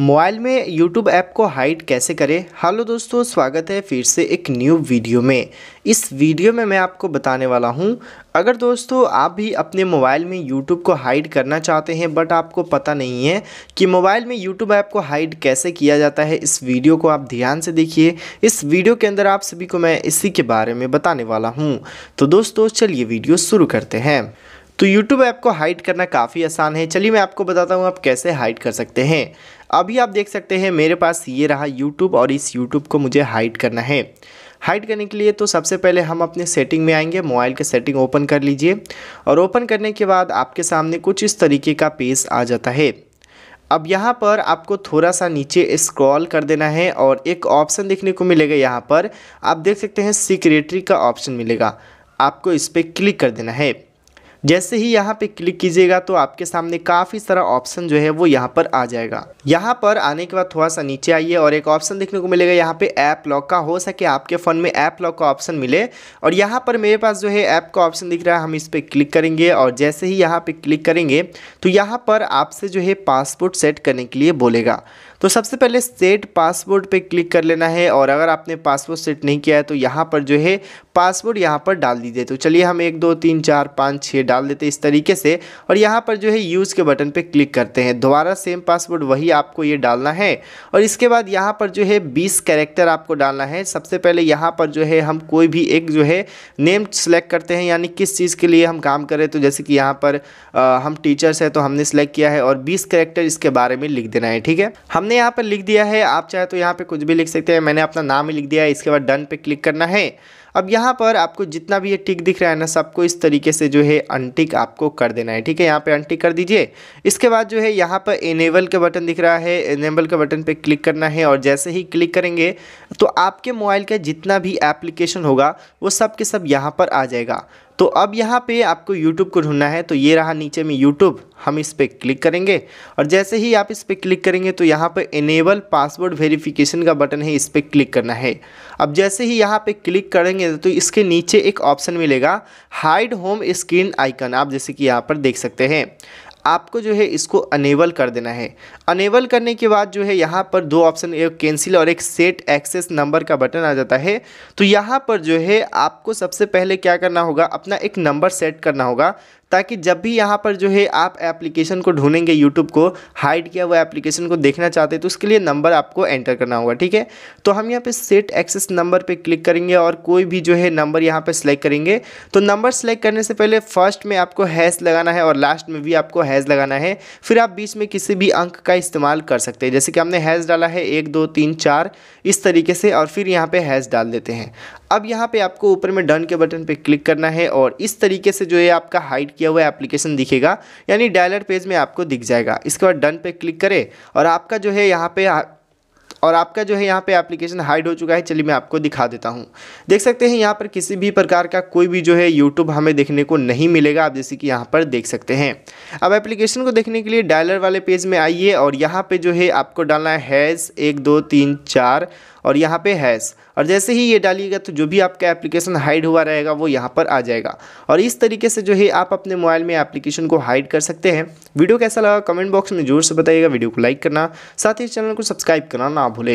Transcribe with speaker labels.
Speaker 1: mobile में YouTube app को hide कैसे करें हेलो दोस्तों स्वागत है फिर से एक न्यू वीडियो में इस वीडियो में मैं आपको बताने वाला हूं अगर दोस्तों आप भी अपने मोबाइल में यूट्यूब को हाइड करना चाहते हैं बट आपको पता नहीं है कि मोबाइल में यूट्यूब ऐप को हाइड कैसे किया जाता है इस वीडियो को आप ध्यान से देखिए इस वीडियो के अंदर आप सभी को मैं इसी के बारे में बताने वाला हूँ तो दोस्तों चलिए वीडियो शुरू करते हैं तो YouTube ऐप को हाइड करना काफ़ी आसान है चलिए मैं आपको बताता हूँ आप कैसे हाइड कर सकते हैं अभी आप देख सकते हैं मेरे पास ये रहा YouTube और इस YouTube को मुझे हाइड करना है हाइड करने के लिए तो सबसे पहले हम अपने सेटिंग में आएंगे मोबाइल के सेटिंग ओपन कर लीजिए और ओपन करने के बाद आपके सामने कुछ इस तरीके का पेज आ जाता है अब यहाँ पर आपको थोड़ा सा नीचे स्क्रॉल कर देना है और एक ऑप्शन देखने को मिलेगा यहाँ पर आप देख सकते हैं सिक्रेटरी का ऑप्शन मिलेगा आपको इस पर क्लिक कर देना है जैसे ही यहाँ पे क्लिक कीजिएगा तो आपके सामने काफ़ी सारा ऑप्शन जो है वो यहाँ पर आ जाएगा यहाँ पर आने के बाद थोड़ा सा नीचे आइए और एक ऑप्शन देखने को मिलेगा यहाँ पे ऐप लॉक का हो सके आपके फ़ोन में ऐप लॉक का ऑप्शन मिले और यहाँ पर मेरे पास जो है ऐप का ऑप्शन दिख रहा है हम इस पर क्लिक करेंगे और जैसे ही यहाँ पर क्लिक करेंगे तो यहाँ पर आपसे जो है पासपोर्ट सेट करने के लिए बोलेगा तो सबसे पहले सेट पासवर्ड पे क्लिक कर लेना है और अगर आपने पासवर्ड सेट नहीं किया है तो यहाँ पर जो है पासवर्ड यहाँ पर डाल दीजिए तो चलिए हम एक दो तीन चार पाँच छः डाल देते इस तरीके से और यहाँ पर जो है यूज़ के बटन पर क्लिक करते हैं दोबारा सेम पासवर्ड वही आपको ये डालना है और इसके बाद यहाँ पर जो है बीस कैरेक्टर आपको डालना है सबसे पहले यहाँ पर जो है हम कोई भी एक जो है नेम सेलेक्ट करते हैं यानी किस चीज़ के लिए हम काम करें तो जैसे कि यहाँ पर हम टीचर्स हैं तो हमने सेलेक्ट किया है और बीस करेक्टर इसके बारे में लिख देना है ठीक है हम हमने यहाँ पर लिख दिया है आप चाहे तो यहाँ पे कुछ भी लिख सकते हैं मैंने अपना नाम ही लिख दिया है इसके बाद डन पे क्लिक करना है अब यहाँ पर आपको जितना भी ये टिक दिख रहा है ना सबको इस तरीके से जो है अनटिक आपको कर देना है ठीक है यहाँ पे अनटिक कर दीजिए इसके बाद जो है यहाँ पर इनेबल का बटन दिख रहा है इनेबल के बटन पे क्लिक करना है और जैसे ही क्लिक करेंगे तो आपके मोबाइल का जितना भी एप्लीकेशन होगा वो सब के सब यहाँ पर आ जाएगा तो अब यहाँ पे आपको YouTube को ढूंढना है तो ये रहा नीचे में YouTube हम इस पर क्लिक करेंगे और जैसे ही आप इस पर क्लिक करेंगे तो यहाँ पर इनेबल पासवर्ड वेरिफिकेशन का बटन है इस पर क्लिक करना है अब जैसे ही यहाँ पे क्लिक करेंगे तो इसके नीचे एक ऑप्शन मिलेगा हाइड होम स्क्रीन आइकन आप जैसे कि यहाँ पर देख सकते हैं आपको जो है इसको अनेबल कर देना है अनेबल करने के बाद जो है यहाँ पर दो ऑप्शन एक कैंसिल और एक सेट एक्सेस नंबर का बटन आ जाता है तो यहाँ पर जो है आपको सबसे पहले क्या करना होगा अपना एक नंबर सेट करना होगा ताकि जब भी यहाँ पर जो है आप एप्लीकेशन को ढूंढेंगे यूट्यूब को हाइड किया हुआ एप्लीकेशन को देखना चाहते हैं तो उसके लिए नंबर आपको एंटर करना होगा ठीक है तो हम यहाँ पर सेट एक्सेस नंबर पर क्लिक करेंगे और कोई भी जो है नंबर यहाँ पर सेलेक्ट करेंगे तो नंबर सेलेक्ट करने से पहले फर्स्ट में आपको हैज लगाना है और लास्ट में भी आपको हैज़ लगाना है फिर आप बीच में किसी भी अंक का इस्तेमाल कर सकते हैं जैसे कि हमने हैज़ डाला है एक दो तीन चार इस तरीके से और फिर यहाँ पे हैज़ डाल देते हैं अब यहाँ पे आपको ऊपर में डन के बटन पे क्लिक करना है और इस तरीके से जो है आपका हाइड किया हुआ एप्लीकेशन दिखेगा यानी डायलर पेज में आपको दिख जाएगा इसके बाद डन पे क्लिक करें और आपका जो है यहाँ पे और आपका जो है यहाँ पे एप्लीकेशन हाइड हो चुका है चलिए मैं आपको दिखा देता हूँ देख सकते हैं यहाँ पर किसी भी प्रकार का कोई भी जो है यूट्यूब हमें देखने को नहीं मिलेगा आप जैसे कि यहाँ पर देख सकते हैं अब एप्लीकेशन को देखने के लिए डायलर वाले पेज में आइए और यहाँ पर जो है आपको डालना है हैज़ एक दो तीन चार और यहाँ पे हैश और जैसे ही ये डालिएगा तो जो भी आपका एप्लीकेशन हाइड हुआ रहेगा वो यहाँ पर आ जाएगा और इस तरीके से जो है आप अपने मोबाइल में एप्लीकेशन को हाइड कर सकते हैं वीडियो कैसा लगा कमेंट बॉक्स में जोर से बताइएगा वीडियो को लाइक करना साथ ही चैनल को सब्सक्राइब करना ना भूलें